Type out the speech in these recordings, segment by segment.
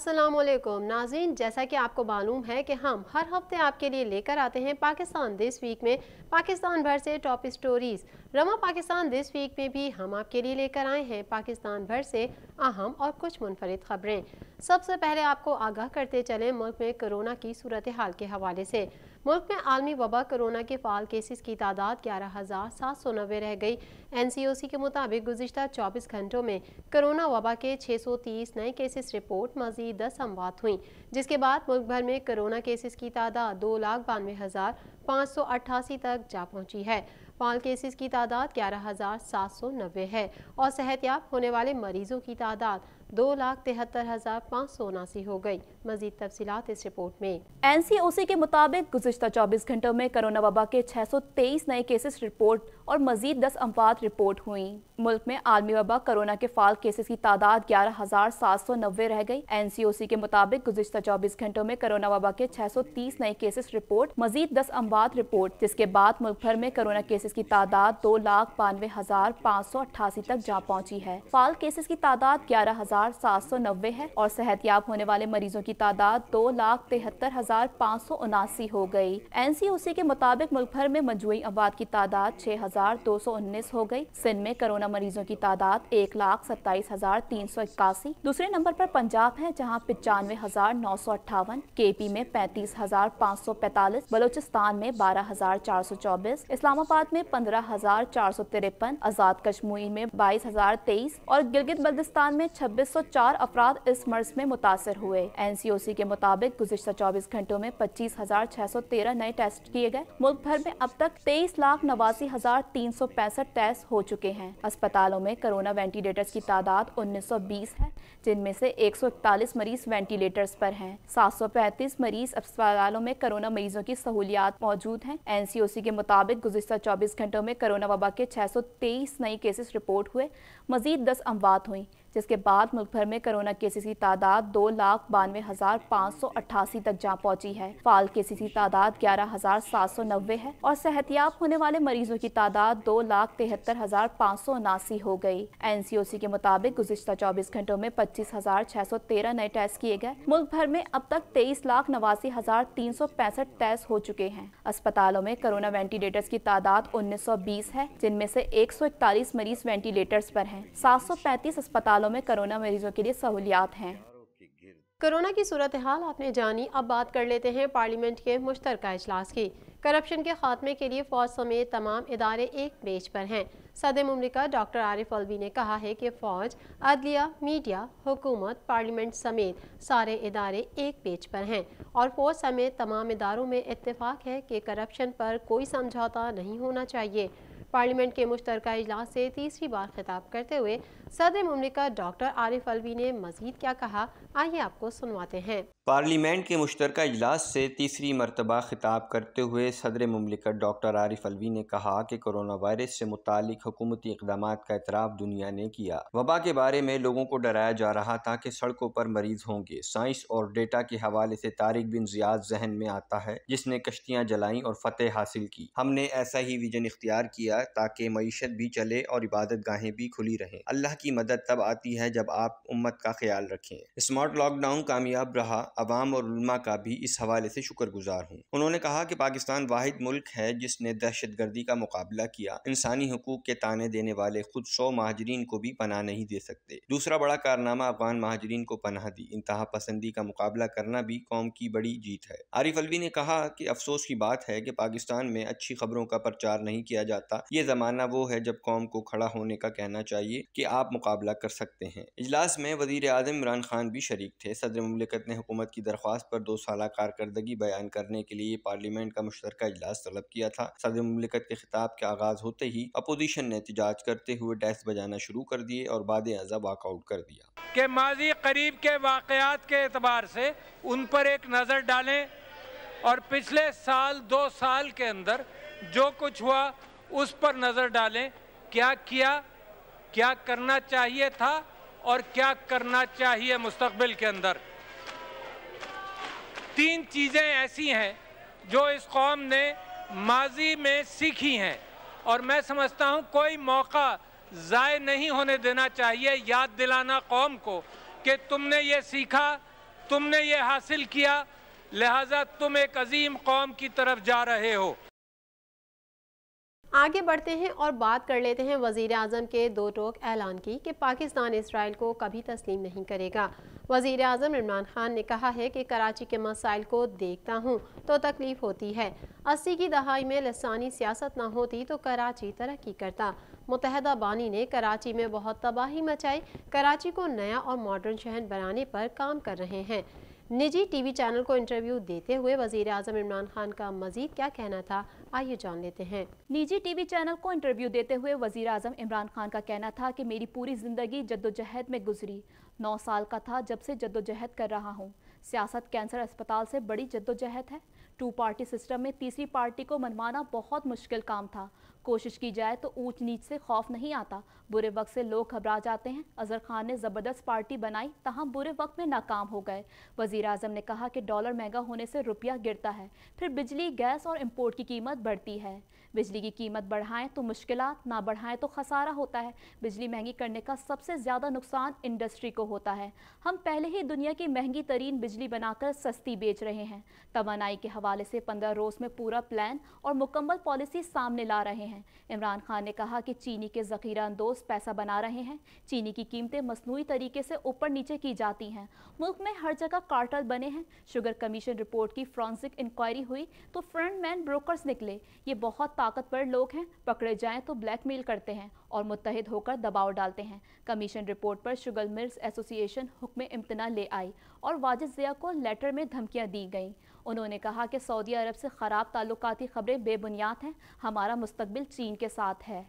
असलम नाजीन जैसा कि आपको मालूम है कि हम हर हफ्ते आपके लिए लेकर आते हैं पाकिस्तान दिस वीक में पाकिस्तान भर से टॉप स्टोरीज़ रमा पाकिस्तान दिस वीक में भी हम आपके लिए लेकर आए हैं पाकिस्तान भर से अहम और कुछ मुनफरद खबरें सबसे पहले आपको आगाह करते चलें मुल्क में कोरोना की सूरत हाल के हवाले से मुल्क में आलमी वबा कोरोना के फाल केसेस की तादाद ग्यारह हज़ार सात सौ नबे रह गई एन सी ओ सी के मुताबिक गुजशत चौबीस घंटों में कोरोना वबा के छः सौ तीस नए केसेस रिपोर्ट मजीद दस अमवात हुई जिसके बाद मुल्क भर में कोरोना केसेस की तादाद दो लाख बानवे हज़ार पाँच सौ अट्ठासी तक जा पहुंची है फाल केसेस की तादाद ग्यारह हज़ार सात सौ नब्बे है और सेहतियाब होने वाले मरीजों की तादाद दो लाख तिहत्तर हज़ार पाँच सौ उनासी हो गई मजीद तफसीत इस रिपोर्ट में एन सी ओ सी के मुताबिक गुजशत चौबीस घंटों में करोना वबा के छह सौ तेईस नए केसेस रिपोर्ट और मजीद दस अमवात रिपोर्ट हुई मुल्क में आलमी वबा कोरोना के फाल केसेस की तादाद ग्यारह हजार सात सौ नब्बे रह गई एन सी ओ सी के मुताबिक गुजशत चौबीस घंटों में कोरोना वबा के छह सौ तीस नए केसेस रिपोर्ट मजीद दस अमवात रिपोर्ट जिसके बाद मुल्क भर में कोरोना केसेस की तादाद दो लाख बानवे हजार पाँच सौ अट्ठासी तक जा पहुँची है फाल केसेस की तादाद ग्यारह हजार सात सौ नब्बे है और सेहतियाब होने वाले मरीजों की की तादाद दो लाख तिहत्तर हजार पाँच सौ उनासी हो गयी एन सी ओ सी के मुताबिक मुल्क भर में मजमू आबाद की तादाद छह हजार दो सौ उन्नीस हो गयी सिंध में कोरोना मरीजों की तादाद एक लाख सत्ताईस हजार तीन सौ इक्यासी दूसरे नंबर आरोप पंजाब है जहाँ पचानवे हजार नौ सौ अट्ठावन के पी में पैंतीस हजार पाँच सौ पैतालीस बलोचिस्तान में बारह हजार चार सौ चौबीस इस्लामाबाद में पंद्रह हजार चार सौ तिरपन आजाद कश्मीर में बाईस हजार तेईस और गिलगित बल्दिस्तान में छब्बीस सौ चार अफराद इस मर्ज में मुतासर हुए एन एनसीओसी के मुताबिक गुजशत चौबीस घंटों में पच्चीस हजार छह सौ तेरह नए टेस्ट किए गए मुल्क भर में अब तक तेईस लाख नवासी हजार तीन सौ पैंसठ टेस्ट हो चुके हैं अस्पतालों में कोरोना वेंटिलेटर्स की तादाद उन्नीस सौ बीस है जिनमें से एक सौ इकतालीस मरीज वेंटिलेटर्स पर हैं सात सौ पैंतीस मरीज अस्पतालों में कोरोना मरीजों की सहूलियात मौजूद है एनसीओसी के मुताबिक गुजशत चौबीस घंटों में कोरोना वबा के छह सौ तेईस नए केसेस रिपोर्ट हुए मजीद दस अमवात हुई जिसके बाद मुल्क भर में कोरोना केसेस की तादाद दो लाख बानवे हजार पाँच सौ अट्ठासी तक जा पहुंची है फाल केसेस की तादाद ग्यारह हजार सात सौ नब्बे है और सेहतियाब होने वाले मरीजों की तादाद दो लाख तिहत्तर हजार पाँच सौ उनासी हो गई एन सी ओ सी के मुताबिक गुजशत चौबीस घंटों में पच्चीस हजार छह सौ तेरह नए टेस्ट किए गए मुल्क भर में अब तक तेईस लाख नवासी हजार तीन सौ पैंसठ टेस्ट हो चुके हैं अस्पतालों में कोरोना वेंटिलेटर्स की तादाद उन्नीस सौ बीस है जिनमें से एक सौ इकतालीस मरीज वेंटिलेटर्स पर हैं सात सौ पैंतीस अस्पताल अस्पतालों में कोरोना मरीजों के लिए सहूलियात हैं कोरोना की सूरत हाल आपने जानी अब बात कर लेते हैं पार्लियामेंट के मुश्तर अजलास की करप्शन के खात्मे के लिए फौज समेत तमाम इदारे एक पेज पर हैं सद ममलिका डॉक्टर आरिफ अलवी ने कहा है कि फ़ौज अदलिया मीडिया हुकूमत पार्लियामेंट समेत सारे इदारे एक पेज पर हैं और फ़ौज समेत तमाम इदारों में इतफाक़ है कि करप्शन पर कोई समझौता नहीं होना चाहिए पार्लियामेंट के मुश्तर इजलास से तीसरी बार खिताब करते हुए सदर ममलिका डॉक्टर आरिफ अलवी ने मजीद क्या कहा आइए आपको सुनवाते हैं पार्लियामेंट के मुश्तर अजलास से तीसरी मरतबा खिताब करते हुए सदर ममलिकत डॉक्टर आरिफ अलवी ने कहा कि कोरोना वायरस से मुतल हुकूमती इकदाम का एतराफ़ दुनिया ने किया वबा के बारे में लोगों को डराया जा रहा था कि सड़कों पर मरीज होंगे साइंस और डेटा के हवाले से तारिक बिन जियाद जहन में आता है जिसने कश्तियाँ जलाई और फतेह हासिल की हमने ऐसा ही विजन इख्तियार किया ताकि मीशत भी चले और इबादत गाहें भी खुली रहें अल्लाह की मदद तब आती है जब आप उम्मत का ख्याल रखें स्मार्ट लॉकडाउन कामयाब रहा अवाम और का भी इस हवाले से शुक्रगुजार हूँ उन्होंने कहा कि पाकिस्तान वाहिद मुल्क है जिसने दहशत गर्दी का मुकाबला किया इंसानी हकूक के ताने देने वाले खुद सौ महाजरीन को भी पनाह नहीं दे सकते दूसरा बड़ा कारनामा अफगान महाजरीन को पनाह दी इंतहा पसंदी का मुकाबला करना भी कौम की बड़ी जीत है आरिफ अलवी ने कहा कि अफसोस की बात है कि पाकिस्तान में अच्छी खबरों का प्रचार नहीं किया जाता ये जमाना वो है जब कौम को खड़ा होने का कहना चाहिए कि आप मुकाबला कर सकते हैं इजलास में वजीर अजम इमरान खान भी शरीक थे सदर ममलिकत ने हुकूमत हुकूमत की दरख्वास्त पर दो साल कारकर्दगी बयान करने के लिए पार्लियामेंट का मुश्तर इजलास तलब किया था सदर ममलिकत के खिताब के आगाज होते ही अपोजिशन ने एहतजाज करते हुए डेस्क बजाना शुरू कर दिए और बाद अजा वॉकआउट कर दिया के माजी करीब के वाकयात के अतबार से उन पर एक नज़र डालें और पिछले साल दो साल के अंदर जो कुछ हुआ उस पर नज़र डालें क्या किया क्या करना चाहिए था और क्या करना चाहिए मुस्तबिल के अंदर तीन चीज़ें ऐसी हैं जो इस कौम ने माजी में सीखी हैं और मैं समझता हूँ कोई मौका ज़ाय नहीं होने देना चाहिए याद दिलाना कौम को कि तुमने ये सीखा तुमने ये हासिल किया लिहाजा तुम एक अजीम कौम की तरफ जा रहे हो आगे बढ़ते हैं और बात कर लेते हैं वजीर अजम के दो टोक ऐलान की कि पाकिस्तान इसराइल को कभी तस्लीम नहीं करेगा वजीर अजम इमरान खान ने कहा है कि कराची के मसाइल को देखता हूँ तो तकलीफ होती है अस्सी की दहाई में लसानी सियासत ना होती तो कराची तरक्की करता मुतहदा बानी ने कराची में बहुत तबाही मचाई कराची को नया और मॉडर्न शहर बनाने पर काम कर रहे हैं निजी टीवी चैनल को इंटरव्यू देते हुए वजीर अजम इमरान खान का मजीद क्या कहना था आइए जान लेते हैं निजी टीवी चैनल को इंटरव्यू देते हुए वजीर आजम इमरान खान का कहना था कि मेरी पूरी जिंदगी जद्दोजहद में गुजरी नौ साल का था जब से जद्दोजहद कर रहा हूँ सियासत कैंसर अस्पताल से बड़ी जद्दोजहद है टू पार्टी सिस्टम में तीसरी पार्टी को मनवाना बहुत मुश्किल काम था कोशिश की जाए तो ऊंच नीच से खौफ नहीं आता बुरे वक्त से लोग घबरा जाते हैं अजहर खान ने ज़बरदस्त पार्टी बनाई तहम बुरे वक्त में नाकाम हो गए वजीर अजम ने कहा कि डॉलर महंगा होने से रुपया गिरता है फिर बिजली गैस और इम्पोर्ट की कीमत बढ़ती है बिजली की कीमत बढ़ाएं तो मुश्किल ना बढ़ाएं तो खसारा होता है बिजली महंगी करने का सबसे ज़्यादा नुकसान इंडस्ट्री को होता है हम पहले ही दुनिया की महंगी तरीन बिजली बनाकर सस्ती बेच रहे हैं तोानाई के हवाले से पंद्रह रोज़ में पूरा प्लान और मुकम्मल पॉलिसी सामने ला रहे हैं इमरान खान ने कहा कि चीनी के ज़खीरा अंदोज पैसा बना रहे हैं चीनी की कीमतें मसनू तरीके से ऊपर नीचे की जाती हैं मुल्क में हर जगह कार्टल बने हैं शुगर कमीशन रिपोर्ट की फ्रांसिक इंक्वायरी हुई तो फ्रंट मैन ब्रोकर्स निकले ये बहुत ताकतवर लोग हैं पकड़े जाएं तो ब्लैकमेल करते हैं और मुतहद होकर दबाव डालते हैं कमीशन रिपोर्ट पर शुगर मिल्स एसोसिएशन हुक्म इम्तना ले आई और वाजिद ज़िया को लेटर में धमकियां दी गईं उन्होंने कहा कि सऊदी अरब से ख़राब ताल्लुकाती खबरें बेबुनियाद हैं हमारा मुस्तबिल चीन के साथ है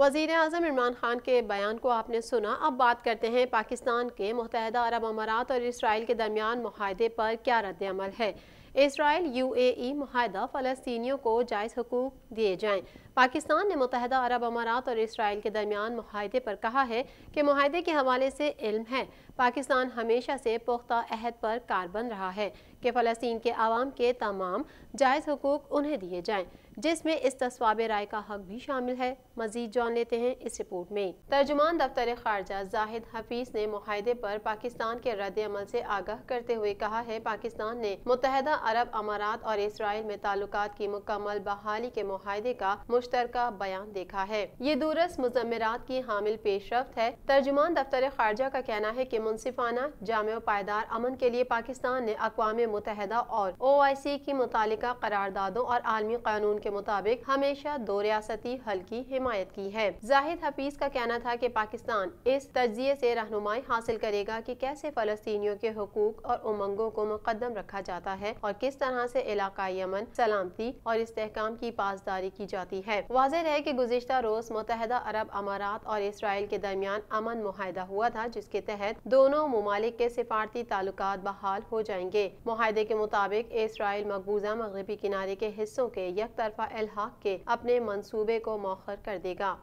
वजीर अजम इमरान खान के बयान को आपने सुना अब बात करते हैं पाकिस्तान के मुतहदा अरब अमारात और इसराइल के दरमियान माहदे पर क्या रद्द अमल है इसराइल यूएई माहिदा फ़लस्तियों को जायज़ हकूक दिए जाए पाकिस्तान ने मुतहदा अरब अमारात और इसराइल के दरमियान माहदे पर कहा है कि माहदे के हवाले से इल्म है पाकिस्तान हमेशा से पुख्ता अहद पर कार बन रहा है कि फ़लस्तीन के आवाम के तमाम जायज़ हकूक उन्हें दिए जाएँ जिसमें इस तस्वाब राय का हक भी शामिल है मजीद जान लेते हैं इस रिपोर्ट में तर्जुमान दफ्तर खारजा जाहिद हफीज ने माहे पर पाकिस्तान के रद्द अमल से आगाह करते हुए कहा है पाकिस्तान ने मुतहदा अरब अमारात और इसराइल में ताल्लुक की मुकम्मल बहाली के माहे का मुश्तर बयान देखा है ये दूरस मुजमरात की हामिल पेशरफ है तर्जुमान दफ्तर खारजा का कहना है की मुनसिफाना जाम पायदार अमन के लिए पाकिस्तान ने अकवा मुतहदा और ओ आई सी की मुतल करारदादों और आलमी कानून के मुताबिक हमेशा दो रियासती हल की हिमायत की है जाहिद हफीज का कहना था की पाकिस्तान इस तजिए ऐसी रहनुमाई हासिल करेगा की कैसे फलस्तियों के हकूक और उमंगों को मुकदम रखा जाता है और किस तरह ऐसी इलाकाई अमन सलामती और इस्तेकाम की पासदारी की जाती है वाजह है की गुजशत रोज मुतहदा अरब अमारात और इसराइल के दरमियान अमन माहिदा हुआ था जिसके तहत दोनों ममालिक के सिफारती ताल्लुक बहाल हो जाएंगे माहे के मुताबिक इसराइल मकबूजा मगरबी किनारे के हिस्सों के यक खलीफा एल के अपने मंसूबे को मौखर कर देगा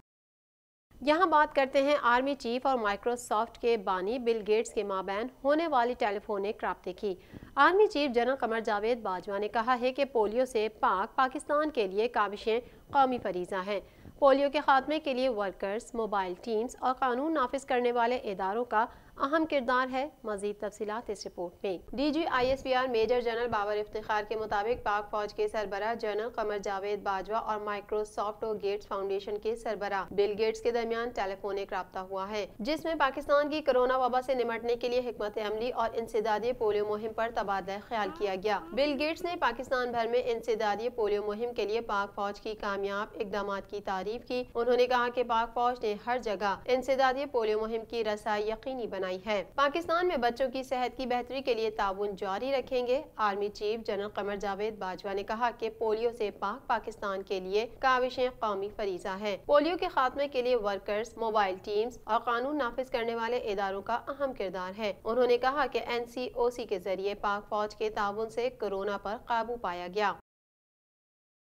यहाँ बात करते हैं आर्मी चीफ और माइक्रोसॉफ्ट के बानी बिल गेट्स के माबैन होने वाली टेलीफोनिक रबते की army chief general Qamar Javed Bajwa ने कहा है कि पोलियो से पाक पाकिस्तान के लिए काबिशें कौमी फरीजा हैं पोलियो के खात्मे के लिए वर्कर्स मोबाइल टीम्स और कानून नाफिज करने वाले इदारों का अहम किरदार है मजीद तफसीत इस रिपोर्ट में D G I S P R major general Babar Iftikhar के मुताबिक पाक फौज के सरबरा जनरल कमर जावेद बाजवा और माइक्रोसॉफ्ट और गेट्स फाउंडेशन के सरबरा बिल गेट्स के दरमियान टेलीफोनिक रबता हुआ है जिसमे पाकिस्तान की कोरोना वबा ऐसी निमटने के लिए हमत अमली और इंसदादी पोलियो मुहिम आरोप तबादला ख्याल किया गया बिल गेट्स ने पाकिस्तान भर में इंसदादी पोलियो मुहिम के लिए पाक फौज की कामयाब इकदाम की तारीफ की उन्होंने कहा की पाक फौज ने हर जगह इंसदादी पोलियो मुहिम की रसाई यकीनी बना बनाई है पाकिस्तान में बच्चों की सेहत की बेहतरी के लिए ताउन जारी रखेंगे army chief general Qamar Javed Bajwa ने कहा की पोलियो ऐसी पाक पाकिस्तान के लिए काविशें कौमी फरीजा है पोलियो के खात्मे के लिए वर्कर्स मोबाइल टीम्स और कानून नाफिज करने वाले इदारों का अहम किरदार है उन्होंने कहा की एन सी ओ सी के जरिए पाक फौज के ताउन ऐसी कोरोना आरोप काबू पाया गया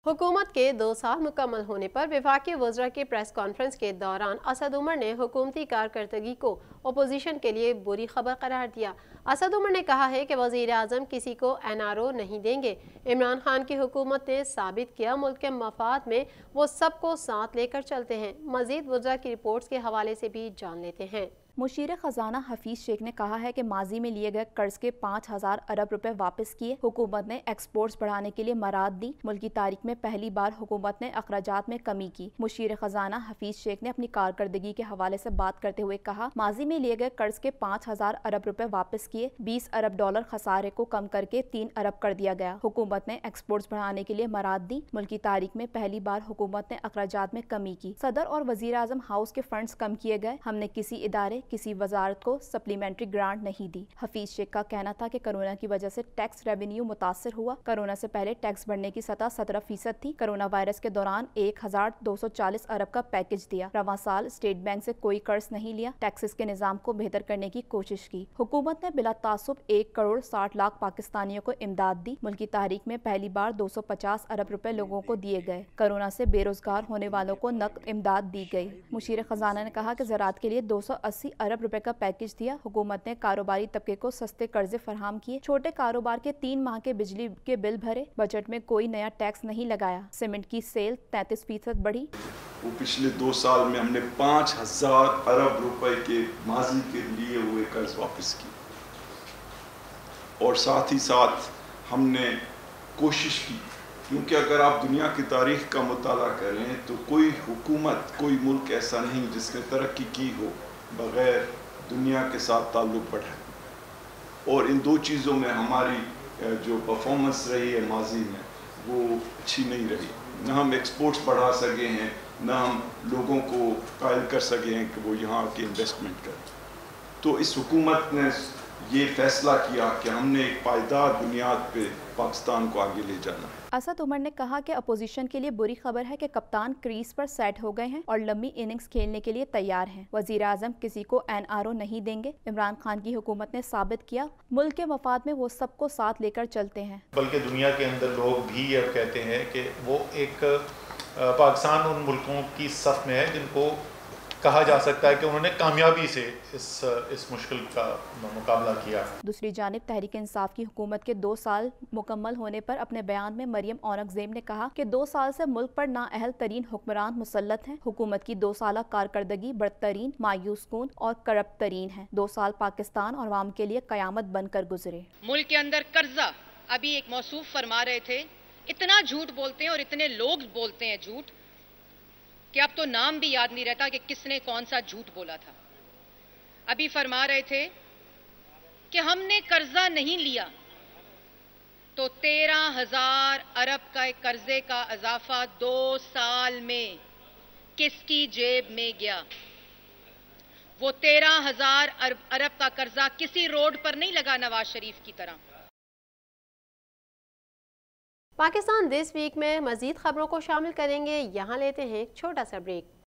हुकूमत के दो साल मुकम्मल होने पर विभाग के वज्रा के प्रेस कॉन्फ्रेंस के दौरान असद उमर ने हुकूमती कारकर्दगी को अपोजिशन के लिए बुरी खबर करार दिया असद उमर ने कहा है कि वजीर अजम किसी को एन आर ओ नहीं देंगे इमरान खान की हुकूमत ने साबित किया मुल्क के मफाद में वो सबको साथ लेकर चलते हैं मजीद वज्रा की रिपोर्ट के हवाले से भी जान लेते हैं मुशीर खजाना हफीज शेख ने कहा है कि माजी में लिए गए कर्ज के पाँच हजार अरब रुपए वापस किए हुकूमत ने एक्सपोर्ट्स बढ़ाने के लिए मराद दी मुल्क की तारीख में पहली बार हुकूमत ने अखराज में कमी की मुशीर खजाना हफीज शेख ने अपनी कारकर्दगी के हवाले से बात करते हुए कहा माजी में लिए गए कर्ज के पाँच हजार अरब रुपए वापस किए बीस अरब डॉलर खसारे को कम करके तीन अरब कर दिया गया हुकूमत ने एक्सपोर्ट्स बढ़ाने के लिए मराद दी मुल्की तारीख में पहली बार हुकूमत ने अखराज में कमी की सदर और वजीर हाउस के फंड कम किए गए हमने किसी इदारे किसी वजारत को सप्लीमेंट्री ग्रांट नहीं दी हफीज शेख का कहना था कि कोरोना की वजह से टैक्स रेवेन्यू मुतासर हुआ कोरोना से पहले टैक्स बढ़ने की सतह सत्रह फीसद थी कोरोना वायरस के दौरान एक हजार दो सौ चालीस अरब का पैकेज दिया रवा साल स्टेट बैंक ऐसी कोई कर्ज नहीं लिया टैक्सेस के निज़ाम को बेहतर करने की कोशिश की हुकूमत ने बिला तासुब एक करोड़ साठ लाख पाकिस्तानियों को इमदाद दी मुल्की तारीख में पहली बार दो सौ पचास अरब रूपए लोगों को दिए गए कोरोना ऐसी बेरोजगार होने वालों को नकद इमदाद दी गयी मुशीर खजाना ने कहा की ज़रात के लिए दो सौ अस्सी अरब रुपए का पैकेज दिया हुकूमत ने कारोबारी तबके को सस्ते कर्जे फराम किए छोटे कारोबार के तीन माह के बिजली के बिल भरे बजट में कोई नया टैक्स नहीं लगाया सीमेंट की सेल तैतीस फीसद बढ़ी वो पिछले दो साल में हमने पाँच हजार अरब रुपए के माजी के लिए हुए कर्ज वापस की और साथ ही साथ हमने कोशिश की क्योंकि अगर आप दुनिया की तारीख का मताल करें तो कोई हुकूमत कोई मुल्क ऐसा नहीं जिसने तरक्की की हो बग़ैर दुनिया के साथ ताल्लुक़ बढ़ाए और इन दो चीज़ों में हमारी जो परफॉर्मेंस रही है माजी में वो अच्छी नहीं रही ना हम एक्सपोर्ट्स बढ़ा सके हैं ना हम लोगों को कायल कर सके हैं कि वो यहाँ आके इन्वेस्टमेंट करें तो इस हुकूमत ने ये फैसला किया कि हमने एक पायदार बुनियाद पे पाकिस्तान को आगे ले जाना है असद उमर ने कहा कि अपोजिशन के लिए बुरी खबर है कि कप्तान क्रीज पर सेट हो गए हैं और लंबी इनिंग्स खेलने के लिए तैयार हैं वजीर आजम किसी को एन आर ओ नहीं देंगे इमरान खान की हुकूमत ने साबित किया मुल्क के मफाद में वो सबको साथ लेकर चलते हैं बल्कि दुनिया के अंदर लोग भी अब कहते हैं कि वो एक पाकिस्तान उन मुल्कों की सफ में है जिनको कहा जा सकता है कि उन्होंने कामयाबी से इस इस मुश्किल का मुकाबला किया दूसरी जानब तहरीक इंसाफ की हुकूमत के दो साल मुकम्मल होने पर अपने बयान में मरियम औरंगजेब ने कहा कि दो साल से मुल्क पर अहल तरीन हुक्मरान मुसलत हैं हुकूमत की दो साल कारकर्दगी बदतरीन मायूस कन और करप्ट तरीन है दो साल पाकिस्तान और आवाम के लिए क्यामत बनकर गुजरे मुल्क के अंदर कर्जा अभी एक मौसू फरमा रहे थे इतना झूठ बोलते हैं और इतने लोग बोलते हैं झूठ कि अब तो नाम भी याद नहीं रहता कि किसने कौन सा झूठ बोला था अभी फरमा रहे थे कि हमने कर्जा नहीं लिया तो तेरह हजार अरब का कर्जे का अजाफा दो साल में किसकी जेब में गया वो तेरह हजार अरब का कर्जा किसी रोड पर नहीं लगा नवाज शरीफ की तरह पाकिस्तान दिस वीक में मजीद खबरों को शामिल करेंगे यहाँ लेते हैं एक छोटा सा ब्रेक